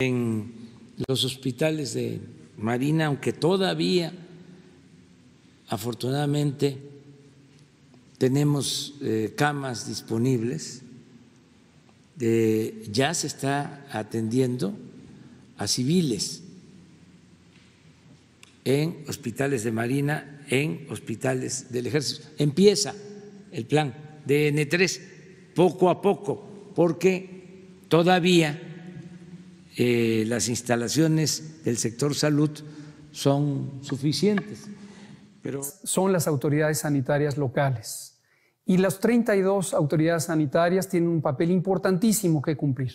en los hospitales de Marina, aunque todavía afortunadamente tenemos eh, camas disponibles, eh, ya se está atendiendo a civiles en hospitales de Marina, en hospitales del Ejército. Empieza el plan de N3 poco a poco, porque todavía eh, las instalaciones del sector salud son suficientes. Pero... Son las autoridades sanitarias locales. Y las 32 autoridades sanitarias tienen un papel importantísimo que cumplir.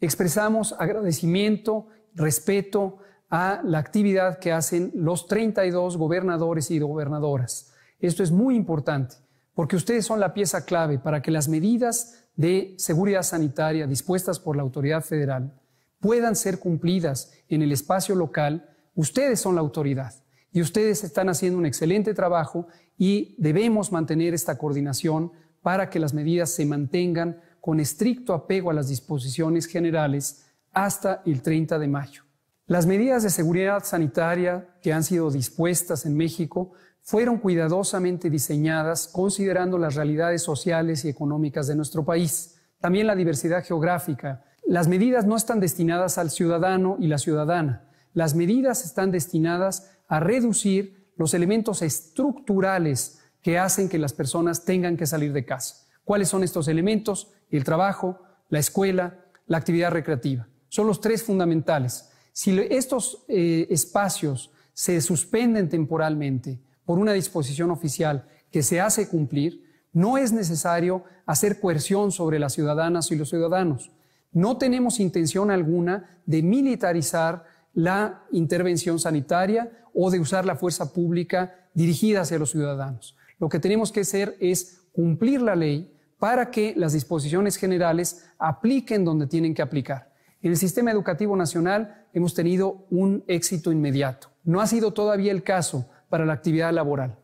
Expresamos agradecimiento, respeto a la actividad que hacen los 32 gobernadores y gobernadoras. Esto es muy importante porque ustedes son la pieza clave para que las medidas de seguridad sanitaria dispuestas por la autoridad federal puedan ser cumplidas en el espacio local, ustedes son la autoridad y ustedes están haciendo un excelente trabajo y debemos mantener esta coordinación para que las medidas se mantengan con estricto apego a las disposiciones generales hasta el 30 de mayo. Las medidas de seguridad sanitaria que han sido dispuestas en México fueron cuidadosamente diseñadas considerando las realidades sociales y económicas de nuestro país, también la diversidad geográfica las medidas no están destinadas al ciudadano y la ciudadana. Las medidas están destinadas a reducir los elementos estructurales que hacen que las personas tengan que salir de casa. ¿Cuáles son estos elementos? El trabajo, la escuela, la actividad recreativa. Son los tres fundamentales. Si estos eh, espacios se suspenden temporalmente por una disposición oficial que se hace cumplir, no es necesario hacer coerción sobre las ciudadanas y los ciudadanos. No tenemos intención alguna de militarizar la intervención sanitaria o de usar la fuerza pública dirigida hacia los ciudadanos. Lo que tenemos que hacer es cumplir la ley para que las disposiciones generales apliquen donde tienen que aplicar. En el sistema educativo nacional hemos tenido un éxito inmediato. No ha sido todavía el caso para la actividad laboral.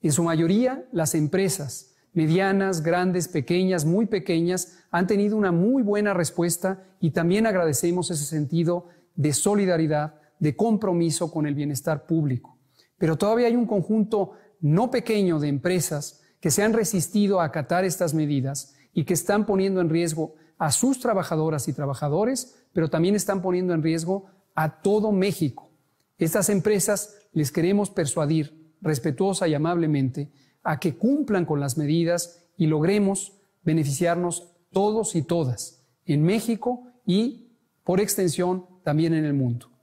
En su mayoría, las empresas medianas, grandes, pequeñas, muy pequeñas, han tenido una muy buena respuesta y también agradecemos ese sentido de solidaridad, de compromiso con el bienestar público. Pero todavía hay un conjunto no pequeño de empresas que se han resistido a acatar estas medidas y que están poniendo en riesgo a sus trabajadoras y trabajadores, pero también están poniendo en riesgo a todo México. Estas empresas les queremos persuadir respetuosa y amablemente a que cumplan con las medidas y logremos beneficiarnos todos y todas en México y, por extensión, también en el mundo.